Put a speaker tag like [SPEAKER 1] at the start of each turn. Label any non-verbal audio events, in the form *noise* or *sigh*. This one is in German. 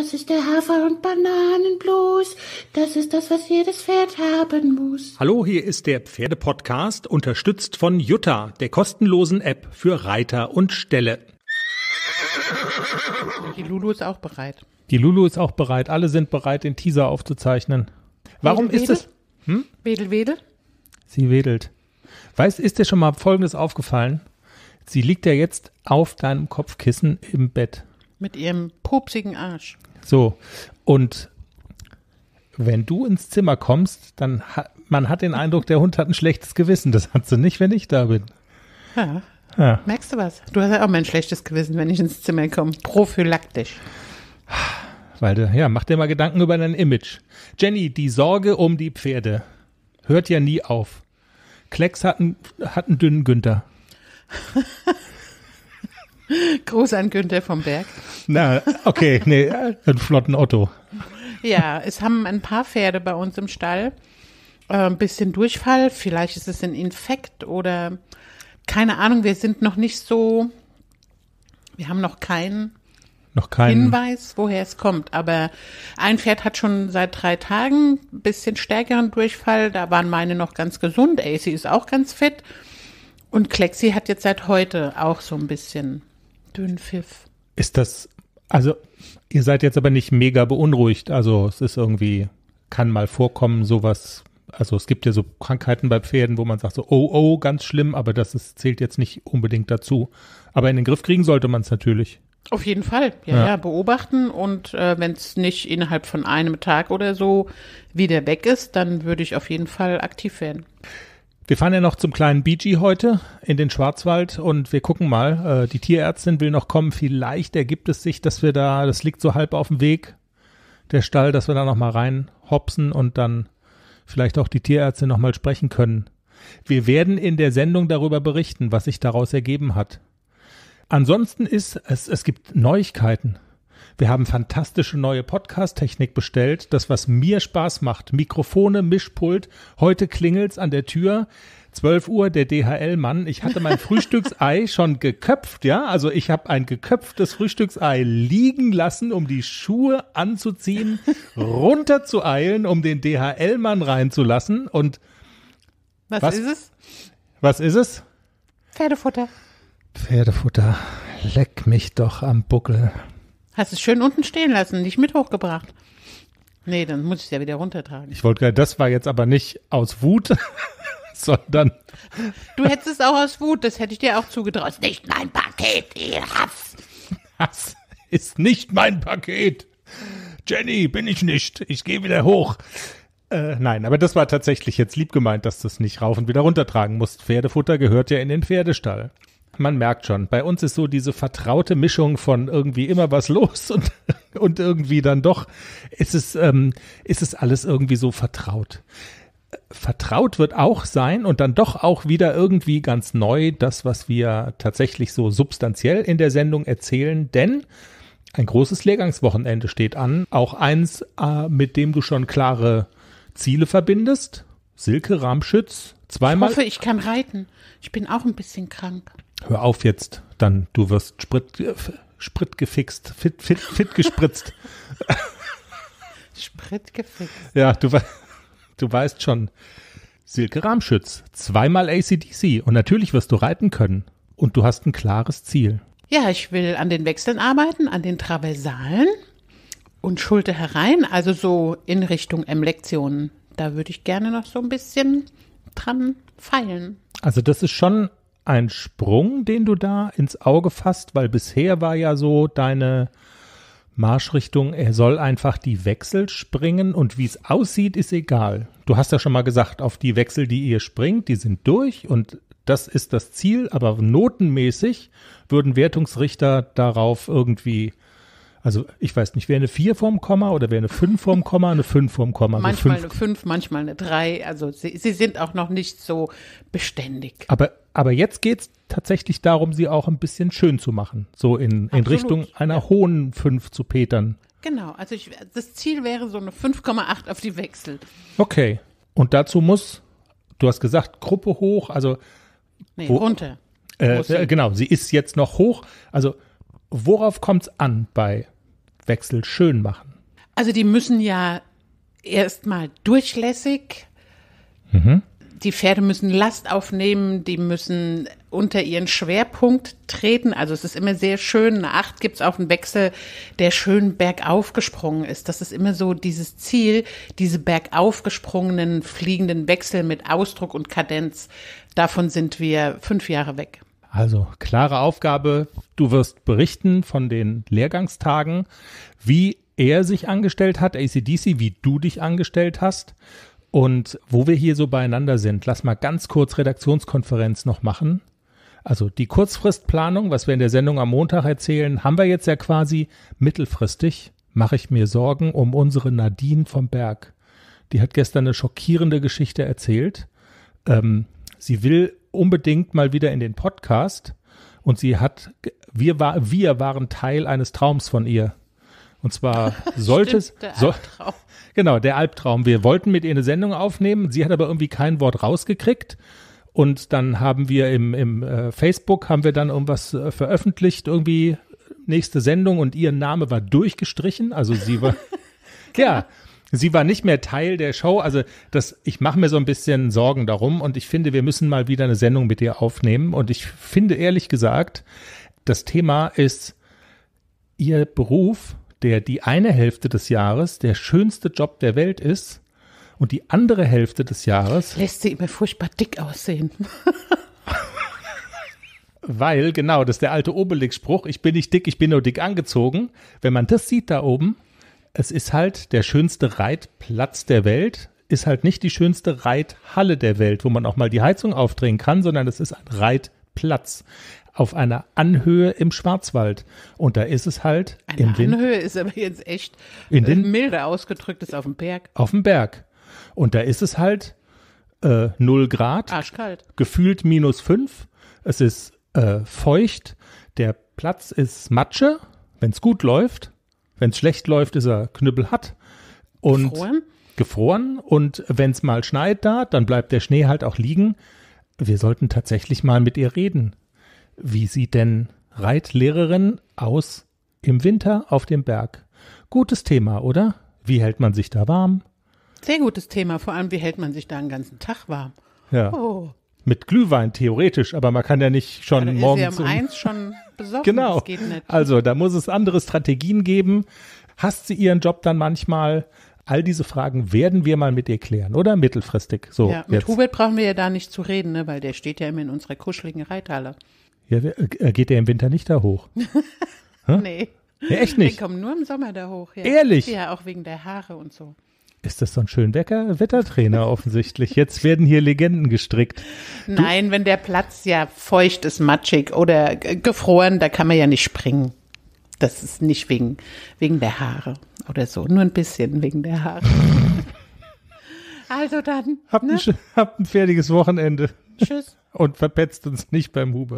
[SPEAKER 1] Das ist der Hafer- und Bananenblues. Das ist das, was jedes Pferd haben muss.
[SPEAKER 2] Hallo, hier ist der Pferdepodcast, unterstützt von Jutta, der kostenlosen App für Reiter und Ställe.
[SPEAKER 1] Die Lulu ist auch bereit.
[SPEAKER 2] Die Lulu ist auch bereit. Alle sind bereit, den Teaser aufzuzeichnen. Warum wedel, ist es? Hm? Wedel, wedel. Sie wedelt. Weißt, ist dir schon mal Folgendes aufgefallen? Sie liegt ja jetzt auf deinem Kopfkissen im Bett.
[SPEAKER 1] Mit ihrem pupsigen Arsch.
[SPEAKER 2] So, und wenn du ins Zimmer kommst, dann hat man hat den Eindruck, der Hund hat ein schlechtes Gewissen. Das hat sie nicht, wenn ich da bin.
[SPEAKER 1] Ja. ja. Merkst du was? Du hast ja auch mein schlechtes Gewissen, wenn ich ins Zimmer komme. Prophylaktisch.
[SPEAKER 2] Weil du, ja, mach dir mal Gedanken über dein Image. Jenny, die Sorge um die Pferde hört ja nie auf. Klecks hat einen, hat einen dünnen Günther. *laughs*
[SPEAKER 1] Gruß an Günther vom Berg.
[SPEAKER 2] Na, okay, nee, einen flotten Otto.
[SPEAKER 1] Ja, es haben ein paar Pferde bei uns im Stall. Äh, ein bisschen Durchfall, vielleicht ist es ein Infekt oder keine Ahnung, wir sind noch nicht so, wir haben noch keinen noch keinen Hinweis, woher es kommt. Aber ein Pferd hat schon seit drei Tagen ein bisschen stärkeren Durchfall. Da waren meine noch ganz gesund. AC ist auch ganz fit. Und Klexi hat jetzt seit heute auch so ein bisschen dünnen Pfiff.
[SPEAKER 2] Ist das, also ihr seid jetzt aber nicht mega beunruhigt, also es ist irgendwie, kann mal vorkommen, sowas, also es gibt ja so Krankheiten bei Pferden, wo man sagt so, oh, oh, ganz schlimm, aber das ist, zählt jetzt nicht unbedingt dazu. Aber in den Griff kriegen sollte man es natürlich.
[SPEAKER 1] Auf jeden Fall, ja, ja. ja beobachten und äh, wenn es nicht innerhalb von einem Tag oder so wieder weg ist, dann würde ich auf jeden Fall aktiv werden.
[SPEAKER 2] Wir fahren ja noch zum kleinen BG heute in den Schwarzwald und wir gucken mal. Äh, die Tierärztin will noch kommen. Vielleicht ergibt es sich, dass wir da, das liegt so halb auf dem Weg, der Stall, dass wir da nochmal reinhopsen und dann vielleicht auch die Tierärztin nochmal sprechen können. Wir werden in der Sendung darüber berichten, was sich daraus ergeben hat. Ansonsten ist es, es gibt Neuigkeiten. Wir haben fantastische neue Podcast-Technik bestellt. Das, was mir Spaß macht. Mikrofone, Mischpult. Heute klingelt's an der Tür. 12 Uhr, der DHL-Mann. Ich hatte mein *laughs* Frühstücksei schon geköpft, ja. Also ich habe ein geköpftes Frühstücksei liegen lassen, um die Schuhe anzuziehen, *laughs* runterzueilen, um den DHL-Mann reinzulassen. Und
[SPEAKER 1] was, was ist es?
[SPEAKER 2] Was ist es? Pferdefutter. Pferdefutter. Leck mich doch am Buckel.
[SPEAKER 1] Hast es schön unten stehen lassen, nicht mit hochgebracht. Nee, dann muss ich es ja wieder runtertragen.
[SPEAKER 2] Ich wollte gerade, das war jetzt aber nicht aus Wut, *laughs* sondern.
[SPEAKER 1] Du hättest es auch aus Wut, das hätte ich dir auch zugetraut. Ist nicht mein
[SPEAKER 2] Paket, ihr Hass. Hass ist nicht mein Paket. Jenny, bin ich nicht. Ich gehe wieder hoch. Äh, nein, aber das war tatsächlich jetzt lieb gemeint, dass du es nicht rauf und wieder runtertragen musst. Pferdefutter gehört ja in den Pferdestall man merkt schon, bei uns ist so diese vertraute Mischung von irgendwie immer was los und, *laughs* und irgendwie dann doch ist es, ähm, ist es alles irgendwie so vertraut. Vertraut wird auch sein und dann doch auch wieder irgendwie ganz neu das, was wir tatsächlich so substanziell in der Sendung erzählen, denn ein großes Lehrgangswochenende steht an, auch eins, äh, mit dem du schon klare Ziele verbindest Silke Ramschütz zweimal. Ich hoffe, ich kann
[SPEAKER 1] reiten. Ich bin auch ein bisschen krank.
[SPEAKER 2] Hör auf jetzt, dann du wirst Sprit, äh, Sprit gefixt, fit, fit, fit gespritzt. *laughs* Sprit gefixt. Ja, du, du weißt schon. Silke Ramschütz, zweimal ACDC und natürlich wirst du reiten können. Und du hast ein klares Ziel.
[SPEAKER 1] Ja, ich will an den Wechseln arbeiten, an den Traversalen und Schulter herein, also so in Richtung M-Lektionen. Da würde ich gerne noch so ein bisschen dran feilen.
[SPEAKER 2] Also das ist schon ein Sprung, den du da ins Auge fasst, weil bisher war ja so deine Marschrichtung, er soll einfach die Wechsel springen und wie es aussieht, ist egal. Du hast ja schon mal gesagt, auf die Wechsel, die ihr springt, die sind durch und das ist das Ziel, aber notenmäßig würden Wertungsrichter darauf irgendwie also ich weiß nicht, wäre eine 4 vorm Komma oder wäre eine 5 vorm Komma, eine 5 vorm Komma. Also manchmal eine
[SPEAKER 1] 5, manchmal eine 3. Also sie, sie sind auch noch nicht so beständig.
[SPEAKER 2] Aber, aber jetzt geht es tatsächlich darum, sie auch ein bisschen schön zu machen. So in, in Richtung einer ja. hohen 5 zu petern.
[SPEAKER 1] Genau, also ich, das Ziel wäre so eine 5,8 auf die Wechsel.
[SPEAKER 2] Okay. Und dazu muss, du hast gesagt, Gruppe hoch, also. Nee, wo, runter. Äh, äh, genau, sie ist jetzt noch hoch. Also Worauf kommt es an bei Wechsel schön machen?
[SPEAKER 1] Also die müssen ja erstmal durchlässig. Mhm. Die Pferde müssen Last aufnehmen, die müssen unter ihren Schwerpunkt treten. Also es ist immer sehr schön. Eine Acht gibt es auf einen Wechsel, der schön bergauf gesprungen ist. Das ist immer so dieses Ziel, diese bergauf gesprungenen, fliegenden Wechsel mit Ausdruck und Kadenz. Davon sind wir fünf Jahre weg.
[SPEAKER 2] Also klare Aufgabe, du wirst berichten von den Lehrgangstagen, wie er sich angestellt hat, ACDC, wie du dich angestellt hast. Und wo wir hier so beieinander sind, lass mal ganz kurz Redaktionskonferenz noch machen. Also die Kurzfristplanung, was wir in der Sendung am Montag erzählen, haben wir jetzt ja quasi mittelfristig. Mache ich mir Sorgen um unsere Nadine vom Berg. Die hat gestern eine schockierende Geschichte erzählt. Ähm, sie will unbedingt mal wieder in den Podcast. Und sie hat, wir, war, wir waren Teil eines Traums von ihr. Und zwar *laughs* sollte es. So, *laughs* genau, der Albtraum. Wir wollten mit ihr eine Sendung aufnehmen. Sie hat aber irgendwie kein Wort rausgekriegt. Und dann haben wir im, im äh, Facebook, haben wir dann irgendwas äh, veröffentlicht, irgendwie äh, nächste Sendung und ihr Name war durchgestrichen. Also sie war. *laughs* ja, genau. Sie war nicht mehr Teil der Show. Also das, ich mache mir so ein bisschen Sorgen darum und ich finde, wir müssen mal wieder eine Sendung mit ihr aufnehmen. Und ich finde ehrlich gesagt, das Thema ist ihr Beruf, der die eine Hälfte des Jahres der schönste Job der Welt ist und die andere Hälfte des Jahres
[SPEAKER 1] lässt sie immer furchtbar dick aussehen.
[SPEAKER 2] *laughs* Weil, genau, das ist der alte Obelix-Spruch, ich bin nicht dick, ich bin nur dick angezogen. Wenn man das sieht da oben, es ist halt der schönste Reitplatz der Welt, ist halt nicht die schönste Reithalle der Welt, wo man auch mal die Heizung aufdrehen kann, sondern es ist ein Reitplatz auf einer Anhöhe im Schwarzwald. Und da ist es halt. Eine in den,
[SPEAKER 1] Anhöhe ist aber jetzt echt in den, äh, milde ausgedrückt, ist auf dem Berg.
[SPEAKER 2] Auf dem Berg. Und da ist es halt äh, 0 Grad. Arschkalt. Gefühlt minus 5. Es ist äh, feucht. Der Platz ist Matsche, wenn es gut läuft. Wenn es schlecht läuft, ist er knüppelhart und gefroren, gefroren. und wenn es mal schneit da, dann bleibt der Schnee halt auch liegen. Wir sollten tatsächlich mal mit ihr reden. Wie sieht denn Reitlehrerin aus im Winter auf dem Berg? Gutes Thema, oder? Wie hält man sich da warm?
[SPEAKER 1] Sehr gutes Thema, vor allem wie hält man sich da einen ganzen Tag warm?
[SPEAKER 2] Ja. Oh mit Glühwein theoretisch, aber man kann ja nicht schon ja, morgens. Ist ja um eins
[SPEAKER 1] schon besorgt. genau. Also
[SPEAKER 2] da muss es andere Strategien geben. Hast sie ihren Job dann manchmal? All diese Fragen werden wir mal mit ihr klären, oder? Mittelfristig. So, ja, mit Hubert
[SPEAKER 1] brauchen wir ja da nicht zu reden, ne? weil der steht ja immer in unserer kuscheligen Reithalle.
[SPEAKER 2] Ja, äh, geht der im Winter nicht da hoch? *laughs* nee. Ja, echt nicht? Die
[SPEAKER 1] kommen nur im Sommer da hoch. Ja. Ehrlich? Ja, auch wegen der Haare und so.
[SPEAKER 2] Ist das so ein schön Wecker Wettertrainer offensichtlich? Jetzt werden hier Legenden gestrickt.
[SPEAKER 1] Du? Nein, wenn der Platz ja feucht ist, matschig oder gefroren, da kann man ja nicht springen. Das ist nicht wegen, wegen der Haare oder so, nur ein bisschen wegen der Haare. *laughs*
[SPEAKER 2] also dann. Habt, ne? ein, habt ein fertiges Wochenende. Tschüss. Und verpetzt uns nicht beim Hubert.